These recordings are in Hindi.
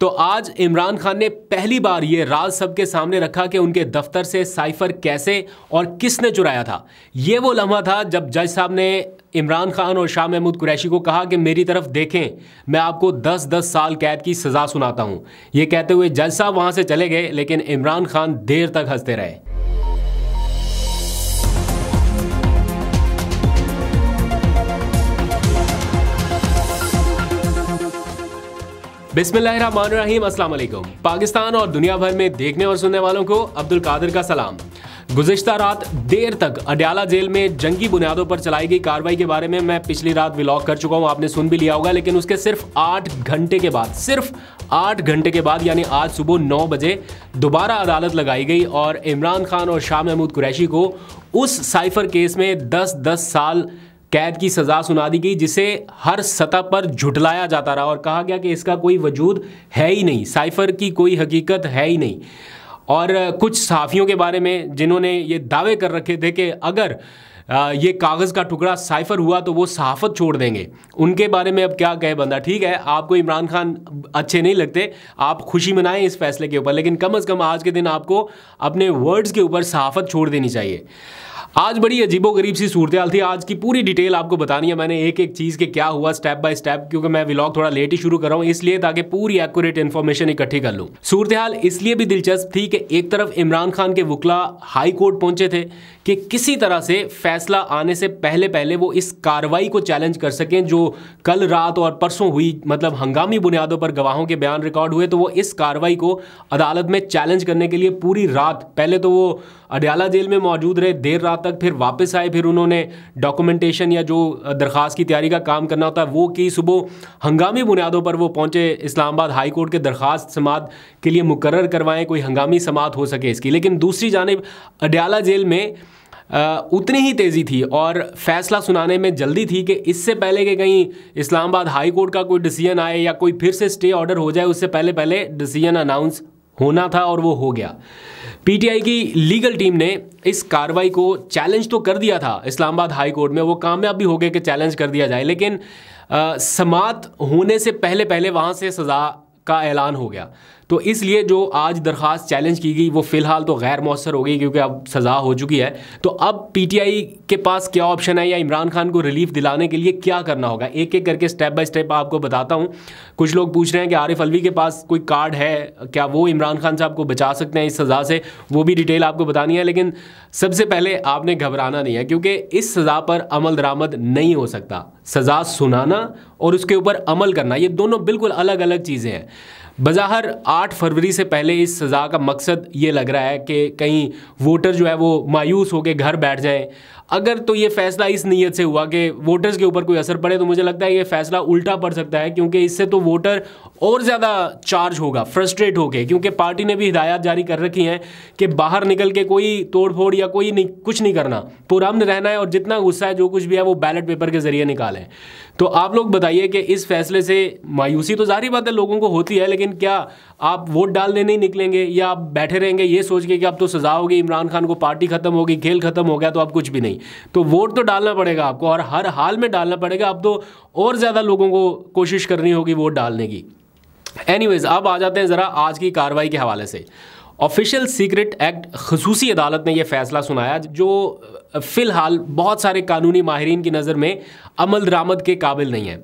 तो आज इमरान खान ने पहली बार ये राज सबके सामने रखा कि उनके दफ्तर से साइफर कैसे और किसने चुराया था ये वो लम्हा था जब जज साहब ने इमरान खान और शाह महमूद कुरैशी को कहा कि मेरी तरफ देखें मैं आपको 10-10 साल कैद की सज़ा सुनाता हूँ ये कहते हुए जज साहब वहाँ से चले गए लेकिन इमरान खान देर तक हंसते रहे बिस्मिल्लाहिर्रहमानिर्रहीम अस्सलाम वालेकुम पाकिस्तान और दुनिया भर में देखने और सुनने वालों को अब्दुल कादिर का सलाम गुजशत रात देर तक अडयाला जेल में जंगी बुनियादों पर चलाई गई कार्रवाई के बारे में मैं पिछली रात व्लॉग कर चुका हूं आपने सुन भी लिया होगा लेकिन उसके सिर्फ आठ घंटे के बाद सिर्फ आठ घंटे के बाद यानी आज सुबह नौ बजे दोबारा अदालत लगाई गई और इमरान खान और शाह महमूद कुरैशी को उस साइफर केस में दस दस साल कैद की सज़ा सुना दी गई जिसे हर सतह पर झुटलाया जाता रहा और कहा गया कि इसका कोई वजूद है ही नहीं साइफर की कोई हकीकत है ही नहीं और कुछ सहाफ़ियों के बारे में जिन्होंने ये दावे कर रखे थे कि अगर ये कागज़ का टुकड़ा साइफर हुआ तो वो सहाफ़त छोड़ देंगे उनके बारे में अब क्या कहे बंदा ठीक है आपको इमरान खान अच्छे नहीं लगते आप खुशी मनाएं इस फैसले के ऊपर लेकिन कम अज़ कम आज के दिन आपको अपने वर्ड्स के ऊपर सहाफ़त छोड़ देनी चाहिए आज बड़ी अजीबो गरीब सी सूरत थी आज की पूरी डिटेल आपको बतानी है मैंने एक एक चीज़ के क्या हुआ स्टेप बाय स्टेप क्योंकि मैं व्लॉग थोड़ा लेट ही शुरू कर रहा हूँ इसलिए ताकि पूरी एक्यूरेट इन्फॉर्मेशन इकट्ठी कर लूँ सूरत हाल इसलिए भी दिलचस्प थी कि एक तरफ इमरान खान के वकला हाई कोर्ट पहुंचे थे कि किसी तरह से फैसला आने से पहले पहले वो इस कार्रवाई को चैलेंज कर सकें जो कल रात और परसों हुई मतलब हंगामी बुनियादों पर गवाहों के बयान रिकॉर्ड हुए तो वो इस कार्रवाई को अदालत में चैलेंज करने के लिए पूरी रात पहले तो वो अडयाला जेल में मौजूद रहे देर रात साल तक फिर वापस आए फिर उन्होंने डॉक्यूमेंटेशन या जो दरख्वास्त की तैयारी का काम करना होता है वो की सुबह हंगामी बुनियादों पर वो पहुंचे इस्लामाबाद हाई कोर्ट के दरख्वास्त समात के लिए मुकर करवाएं कोई हंगामी समात हो सके इसकी लेकिन दूसरी जानब अडयाला जेल में उतनी ही तेज़ी थी और फैसला सुनाने में जल्दी थी कि इससे पहले कि कहीं इस्लामाबाद हाई कोर्ट का कोई डिसीजन आए या कोई फिर से स्टे ऑर्डर हो जाए उससे पहले पहले डिसीजन अनाउंस होना था और वो हो गया पीटीआई की लीगल टीम ने इस कार्रवाई को चैलेंज तो कर दिया था इस्लामाबाद हाई कोर्ट में वो कामयाब भी हो गए कि चैलेंज कर दिया जाए लेकिन समाप्त होने से पहले पहले वहाँ से सज़ा का ऐलान हो गया तो इसलिए जो आज दरख्वास्त चैलेंज की गई वो फ़िलहाल तो गैर मौसर हो गई क्योंकि अब सज़ा हो चुकी है तो अब पीटीआई के पास क्या ऑप्शन है या इमरान खान को रिलीफ दिलाने के लिए क्या करना होगा एक एक करके स्टेप बाय स्टेप आपको बताता हूँ कुछ लोग पूछ रहे हैं कि आरिफ अलवी के पास कोई कार्ड है क्या वो इमरान खान साहब को बचा सकते हैं इस सज़ा से वो भी डिटेल आपको बतानी है लेकिन सबसे पहले आपने घबराना नहीं है क्योंकि इस सज़ा पर अमल दरामद नहीं हो सकता सज़ा सुनाना और उसके ऊपर अमल करना ये दोनों बिल्कुल अलग अलग चीज़ें हैं बज़ाहर 8 फरवरी से पहले इस सज़ा का मकसद ये लग रहा है कि कहीं वोटर जो है वो मायूस होकर घर बैठ जाएं अगर तो ये फ़ैसला इस नीयत से हुआ कि वोटर्स के ऊपर कोई असर पड़े तो मुझे लगता है ये फ़ैसला उल्टा पड़ सकता है क्योंकि इससे तो वोटर और ज़्यादा चार्ज होगा फ्रस्ट्रेट होके क्योंकि पार्टी ने भी हिदायत जारी कर रखी हैं कि बाहर निकल के कोई तोड़ फोड़ या कोई नहीं कुछ नहीं करना पुरान रहना है और जितना गुस्सा है जो कुछ भी है वो बैलेट पेपर के ज़रिए निकालें तो आप लोग बताइए कि इस फैसले से मायूसी तो जारी बात है लोगों को होती है लेकिन लेकिन क्या आप वोट डालने नहीं निकलेंगे या आप बैठे रहेंगे ये सोच के कि आप तो सज़ा होगी इमरान खान को पार्टी ख़त्म होगी खेल ख़त्म हो गया तो आप कुछ भी नहीं तो वोट तो डालना पड़ेगा आपको और हर हाल में डालना पड़ेगा अब तो और ज़्यादा लोगों को कोशिश करनी होगी वोट डालने की एनीवेज़ अब आ जाते हैं ज़रा आज की कार्रवाई के हवाले से ऑफिशियल सीक्रेट एक्ट खसूसी अदालत ने यह फैसला सुनाया जो फ़िलहाल बहुत सारे कानूनी माहरीन की नज़र में अमल दरामद के काबिल नहीं है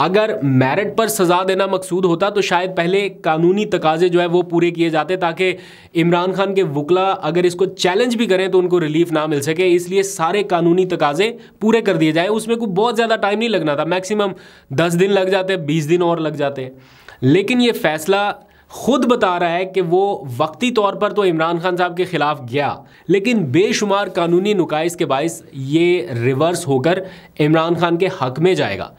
अगर मेरिट पर सज़ा देना मकसूद होता तो शायद पहले कानूनी तकाजे जो है वो पूरे किए जाते ताकि इमरान खान के वकला अगर इसको चैलेंज भी करें तो उनको रिलीफ ना मिल सके इसलिए सारे कानूनी तकाजे पूरे कर दिए जाए उसमें कोई बहुत ज़्यादा टाइम नहीं लगना था मैक्सिमम दस दिन लग जाते बीस दिन और लग जाते लेकिन ये फैसला खुद बता रहा है कि वो वक्ती तौर पर तो इमरान खान साहब के ख़िलाफ़ गया लेकिन बेशुमार कानूनी नुकाइस के बायस ये रिवर्स होकर इमरान खान के हक में जाएगा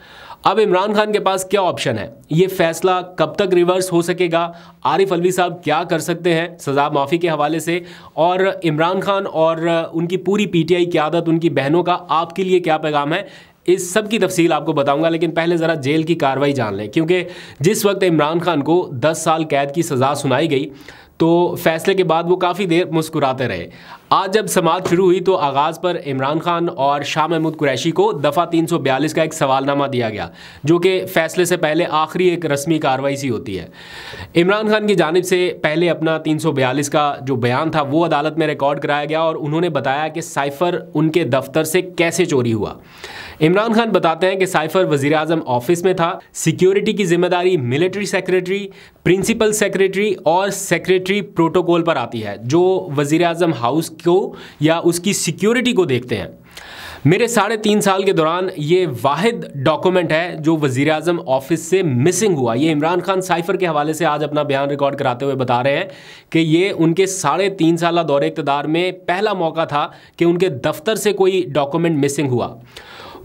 अब इमरान खान के पास क्या ऑप्शन है ये फैसला कब तक रिवर्स हो सकेगा आरिफ अलवी साहब क्या कर सकते हैं सजा माफ़ी के हवाले से और इमरान खान और उनकी पूरी पीटीआई की आदत उनकी बहनों का आपके लिए क्या पैगाम है इस सब की तफसील आपको बताऊंगा लेकिन पहले ज़रा जेल की कार्रवाई जान लें क्योंकि जिस वक्त इमरान खान को 10 साल कैद की सज़ा सुनाई गई तो फैसले के बाद वो काफ़ी देर मुस्कुराते रहे आज जब समाज शुरू हुई तो आगाज़ पर इमरान खान और शाह महमूद कुरैशी को दफ़ा 342 का एक सवालनामा दिया गया जो कि फैसले से पहले आखिरी एक रस्मी कार्रवाई सी होती है इमरान खान की जानब से पहले अपना 342 का जो बयान था वो अदालत में रिकॉर्ड कराया गया और उन्होंने बताया कि साइफ़र उनके दफ्तर से कैसे चोरी हुआ इमरान खान बताते हैं कि साइफर वजीर अजम ऑफिस में था सिक्योरिटी की जिम्मेदारी मिलिट्री सेक्रेटरी प्रिंसिपल सेक्रेटरी और सेक्रेटरी प्रोटोकॉल पर आती है जो वजीर अजम हाउस को या उसकी सिक्योरिटी को देखते हैं मेरे साढ़े तीन साल के दौरान ये वाहिद डॉक्यूमेंट है जो वजीर अजम ऑफिस से मिसिंग हुआ ये इमरान खान साइफर के हवाले से आज अपना बयान रिकॉर्ड कराते हुए बता रहे हैं कि ये उनके साढ़े तीन साल दौरे इकतदार में पहला मौका था कि उनके दफ्तर से कोई डॉक्यूमेंट मिसिंग हुआ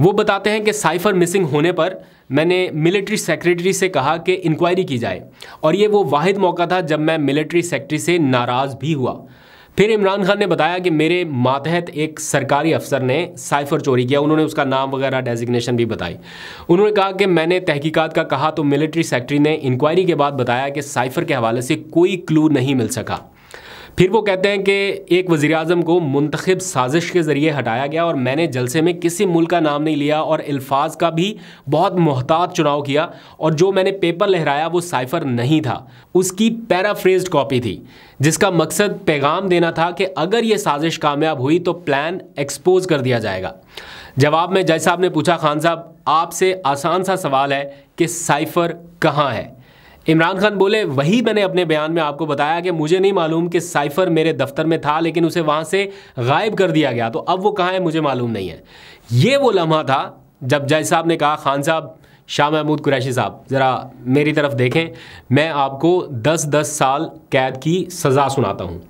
वो बताते हैं कि साइफ़र मिसिंग होने पर मैंने मिलिट्री सेक्रेटरी से कहा कि इंक्वायरी की जाए और ये वो वाहिद मौका था जब मैं मिलिट्री सेक्रेटरी से नाराज़ भी हुआ फिर इमरान खान ने बताया कि मेरे मातहत एक सरकारी अफसर ने साइफ़र चोरी किया उन्होंने उसका नाम वगैरह डेजिग्नेशन भी बताई उन्होंने कहा कि मैंने तहकीकात का कहा तो मिलिट्री सेक्रेटरी ने इंक्वायरी के बाद बताया कि साइफ़र के हवाले से कोई क्लू नहीं मिल सका फिर वो कहते हैं कि एक वज़ी अजम को मंतखब साजिश के ज़रिए हटाया गया और मैंने जलसे में किसी मुल्क का नाम नहीं लिया और अल्फाज का भी बहुत मोहतात चुनाव किया और जो मैंने पेपर लहराया वो साइफ़र नहीं था उसकी पैराफ्रेज कॉपी थी जिसका मकसद पैगाम देना था कि अगर ये साजिश कामयाब हुई तो प्लान एक्सपोज कर दिया जाएगा जवाब में जज साहब ने पूछा खान साहब आपसे आसान सा सवाल है कि साइफ़र कहाँ है इमरान खान बोले वही मैंने अपने बयान में आपको बताया कि मुझे नहीं मालूम कि साइफर मेरे दफ्तर में था लेकिन उसे वहाँ से गायब कर दिया गया तो अब वो कहाँ है मुझे मालूम नहीं है ये वो लम्हा था जब जज साहब ने कहा खान साहब शाह महमूद कुरैशी साहब ज़रा मेरी तरफ देखें मैं आपको दस दस साल कैद की सज़ा सुनाता हूँ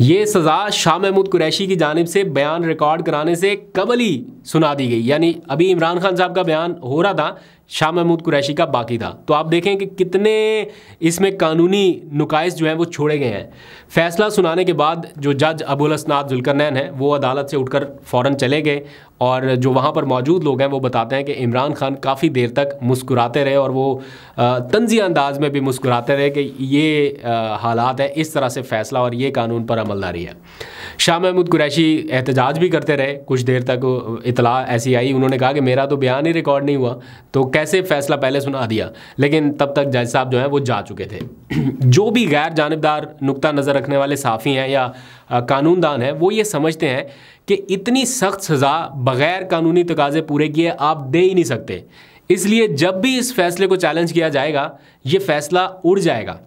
ये सज़ा शाह महमूद कुरैशी की जानब से बयान रिकॉर्ड कराने से कबल ही सुना दी गई यानी अभी इमरान खान साहब का बयान हो रहा था शाह महमूद कुरैशी का बाकी था तो आप देखें कि कितने इसमें कानूनी नुकाइस जो हैं वो छोड़े गए हैं फैसला सुनाने के बाद जो जज अबुल असनाद जुलकरनैन है वो अदालत से उठकर फ़ौरन चले गए और जो वहाँ पर मौजूद लोग हैं वो बताते हैं कि इमरान खान काफ़ी देर तक मुस्कुराते रहे और वो तंजी अंदाज में भी मुस्कुराते रहे कि ये हालात है इस तरह से फ़ैसला और ये कानून पर अमलदारी है शाह महमूद कुरैशी एहतजाज भी करते रहे कुछ देर तक इतला ऐसी आई उन्होंने कहा कि मेरा तो बयान ही रिकॉर्ड नहीं हुआ तो कैसे फैसला पहले सुना दिया लेकिन तब तक जज साहब जो हैं वो जा चुके थे जो भी गैर जानबदार नुकता नज़र रखने वाले साफ़ी हैं या कानूनदान हैं वो ये समझते हैं कि इतनी सख्त सज़ा बग़ैर कानूनी तकाजे पूरे किए आप दे ही नहीं सकते इसलिए जब भी इस फैसले को चैलेंज किया जाएगा ये फैसला उड़ जाएगा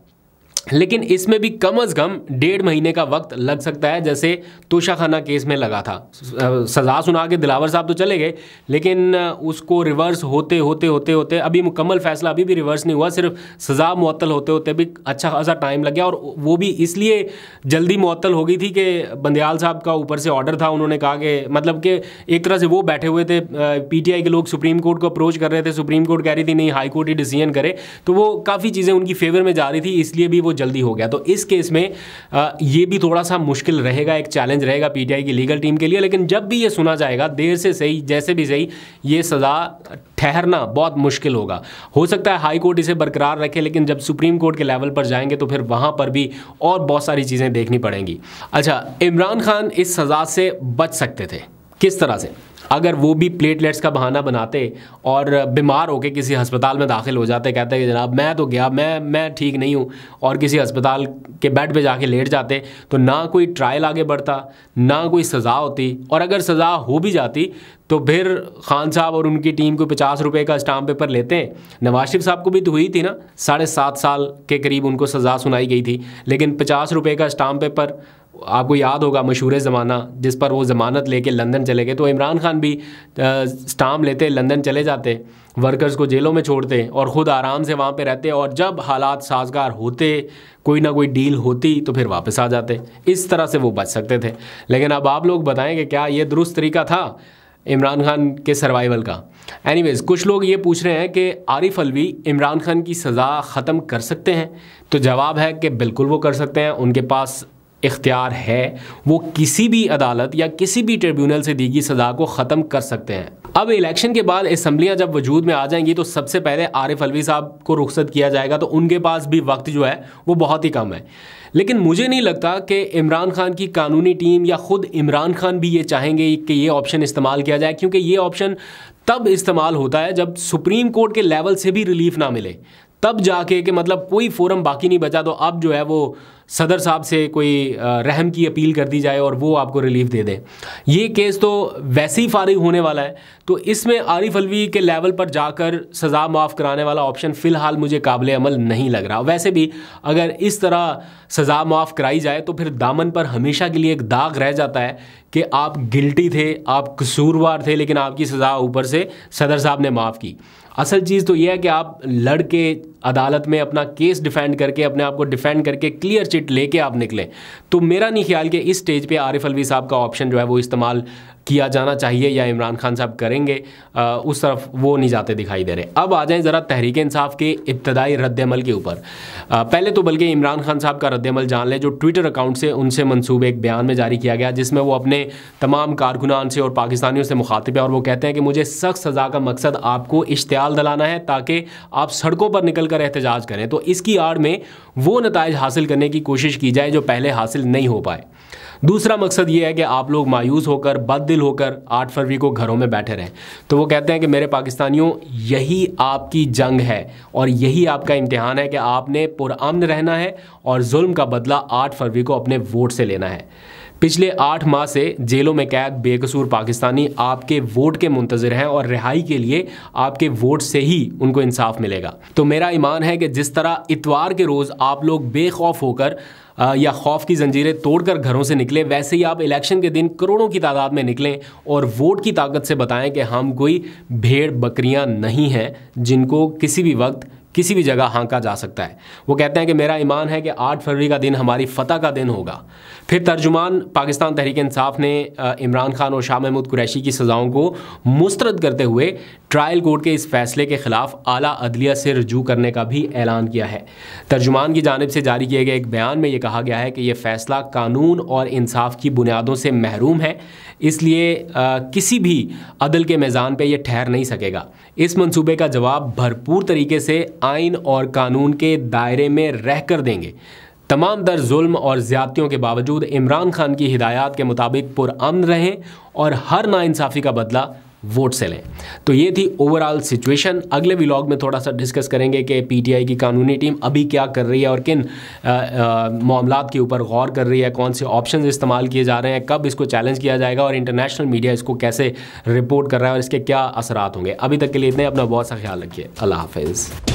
लेकिन इसमें भी कम अज़ कम डेढ़ महीने का वक्त लग सकता है जैसे तोशाखाना केस में लगा था सज़ा सुना के दिलावर साहब तो चले गए लेकिन उसको रिवर्स होते होते होते होते अभी मुकम्मल फैसला अभी भी रिवर्स नहीं हुआ सिर्फ सज़ा मअतल होते होते भी अच्छा खासा टाइम लग गया और वो भी इसलिए जल्दी मअतल हो गई थी कि बंदयाल साहब का ऊपर से ऑर्डर था उन्होंने कहा कि मतलब कि एक तरह से वो बैठे हुए थे पी के लोग सुप्रीम कोर्ट को अप्रोच कर रहे थे सुप्रीम कोर्ट कह रही थी नहीं हाई कोर्ट ही डिसीजन करे तो वो काफ़ी चीज़ें उनकी फेवर में जा रही थी इसलिए भी वो जल्दी हो गया तो इस केस में ये भी थोड़ा सा मुश्किल रहेगा एक चैलेंज रहेगा पीटीआई की लीगल टीम के लिए लेकिन जब भी ये सुना जाएगा देर से सही जैसे भी सही ये सज़ा ठहरना बहुत मुश्किल होगा हो सकता है हाई कोर्ट इसे बरकरार रखे लेकिन जब सुप्रीम कोर्ट के लेवल पर जाएंगे तो फिर वहां पर भी और बहुत सारी चीज़ें देखनी पड़ेंगी अच्छा इमरान खान इस सज़ा से बच सकते थे किस तरह से अगर वो भी प्लेटलेट्स का बहाना बनाते और बीमार होके किसी अस्पताल में दाखिल हो जाते कहते कि जनाब मैं तो गया मैं मैं ठीक नहीं हूँ और किसी अस्पताल के बेड पे जाके लेट जाते तो ना कोई ट्रायल आगे बढ़ता ना कोई सज़ा होती और अगर सज़ा हो भी जाती तो फिर खान साहब और उनकी टीम को पचास रुपये का स्टाम्प पेपर लेते हैं नवाज शरीफ साहब को भी तो हुई थी ना साढ़े सात साल के करीब उनको सज़ा सुनाई गई थी लेकिन पचास रुपये का स्टाम्प पेपर आपको याद होगा मशहूर ज़माना जिस पर वो ज़मानत लेके लंदन चले गए तो इमरान खान भी स्टाम लेते लंदन चले जाते वर्कर्स को जेलों में छोड़ते और ख़ुद आराम से वहाँ पे रहते और जब हालात साजगार होते कोई ना कोई डील होती तो फिर वापस आ जाते इस तरह से वो बच सकते थे लेकिन अब आप लोग बताएँ कि क्या ये दुरुस्त तरीका था इमरान खान के सर्वाइवल का एनीवेज कुछ लोग ये पूछ रहे हैं कि आरिफ अलवी इमरान खान की सज़ा ख़त्म कर सकते हैं तो जवाब है कि बिल्कुल वो कर सकते हैं उनके पास इख्तियार है वो किसी भी अदालत या किसी भी ट्रिब्यूनल से दी गई सज़ा को ख़त्म कर सकते हैं अब इलेक्शन के बाद असम्बलियाँ जब वजूद में आ जाएंगी तो सबसे पहले आरिफ अलवी साहब को रुख्सत किया जाएगा तो उनके पास भी वक्त जो है वो बहुत ही कम है लेकिन मुझे नहीं लगता कि इमरान खान की कानूनी टीम या ख़ुद इमरान खान भी ये चाहेंगे कि ये ऑप्शन इस्तेमाल किया जाए क्योंकि ये ऑप्शन तब इस्तेमाल होता है जब सुप्रीम कोर्ट के लेवल से भी रिलीफ ना मिले तब जाके कि मतलब कोई फोरम बाकी नहीं बचा तो अब जो है वो सदर साहब से कोई रहम की अपील कर दी जाए और वो आपको रिलीफ दे दें ये केस तो वैसे ही फारिग होने वाला है तो इसमें आरिफ अलवी के लेवल पर जाकर सज़ा माफ़ कराने वाला ऑप्शन फ़िलहाल मुझे काबिल अमल नहीं लग रहा वैसे भी अगर इस तरह सज़ा माफ़ कराई जाए तो फिर दामन पर हमेशा के लिए एक दाग रह जाता है कि आप गिल्टी थे आप कसूरवार थे लेकिन आपकी सज़ा ऊपर से सदर साहब ने माफ़ की असल चीज़ तो यह है कि आप लड़ के अदालत में अपना केस डिफेंड करके अपने आप को डिफेंड करके क्लियर चिट लेके आप निकलें तो मेरा नहीं ख्याल कि इस स्टेज पे आरिफ अलवी साहब का ऑप्शन जो है वो इस्तेमाल किया जाना चाहिए या इमरान खान साहब करेंगे आ, उस तरफ वो नहीं जाते दिखाई दे रहे अब आ जाएं ज़रा तहरीक इंसाफ के इब्तदाई रद्दमल के ऊपर पहले तो बल्कि इमरान खान साहब का रद्दमल जान लें जो ट्विटर अकाउंट से उनसे मनसूब एक बयान में जारी किया गया जिसमें वो अपने तमाम कारकुनान से और पाकिस्तानियों से मुखातिब है और वो कहते हैं कि मुझे सख्त सज़ा का मकसद आपको इश्तियाल दिलाना है ताकि आप सड़कों पर निकल कर एहतजाज करें तो इसकी आड़ में वो नतज हासिल करने की कोशिश की जाए जो पहले हासिल नहीं हो पाए दूसरा मकसद ये है कि आप लोग मायूस होकर बद दिल होकर आठ फरवरी को घरों में बैठे रहें तो वो कहते हैं कि मेरे पाकिस्तानियों यही आपकी जंग है और यही आपका इम्तहान है कि आपने पुरान रहना है और जुल्म का बदला आठ फरवरी को अपने वोट से लेना है पिछले आठ माह से जेलों में कैद बेकसूर पाकिस्तानी आपके वोट के मुंतजर हैं और रिहाई के लिए आपके वोट से ही उनको इंसाफ मिलेगा तो मेरा ईमान है कि जिस तरह इतवार के रोज़ आप लोग बेखौफ होकर या खौफ की जंजीरें तोड़कर घरों से निकले वैसे ही आप इलेक्शन के दिन करोड़ों की तादाद में निकलें और वोट की ताकत से बताएं कि हम कोई भेड़ बकरियां नहीं हैं जिनको किसी भी वक्त किसी भी जगह हाँका जा सकता है वो कहते हैं कि मेरा ईमान है कि 8 फरवरी का दिन हमारी फतह का दिन होगा फिर तर्जुमान पाकिस्तान तहरीक इंसाफ ने इमरान खान और शाह महमूद कुरैशी की सज़ाओं को मुस्रद करते हुए ट्रायल कोर्ट के इस फैसले के ख़िलाफ़ आला अदलिया से रजू करने का भी ऐलान किया है तर्जुमान की जानब से जारी किए गए एक बयान में ये कहा गया है कि यह फ़ैसला कानून और इंसाफ की बुनियादों से महरूम है इसलिए किसी भी अदल के मैज़ान पर यह ठहर नहीं सकेगा इस मनसूबे का जवाब भरपूर तरीके से आइन और कानून के दायरे में रह कर देंगे तमाम दर जुल्म और ज़्यादतियों के बावजूद इमरान खान की हिदायत के मुताबिक पुरान रहें और हर नाइंसाफ़ी का बदला वोट से लें तो ये थी ओवरऑल सिचुएशन अगले व्लॉग में थोड़ा सा डिस्कस करेंगे कि पीटीआई की कानूनी टीम अभी क्या कर रही है और किन मामला के ऊपर गौर कर रही है कौन से ऑप्शन इस्तेमाल किए जा रहे हैं कब इसको चैलेंज किया जाएगा और इंटरनेशनल मीडिया इसको कैसे रिपोर्ट कर रहा है और इसके क्या असरात होंगे अभी तक के लिए इतने अपना बहुत सा ख्याल रखिए अल्लाह हाफिज़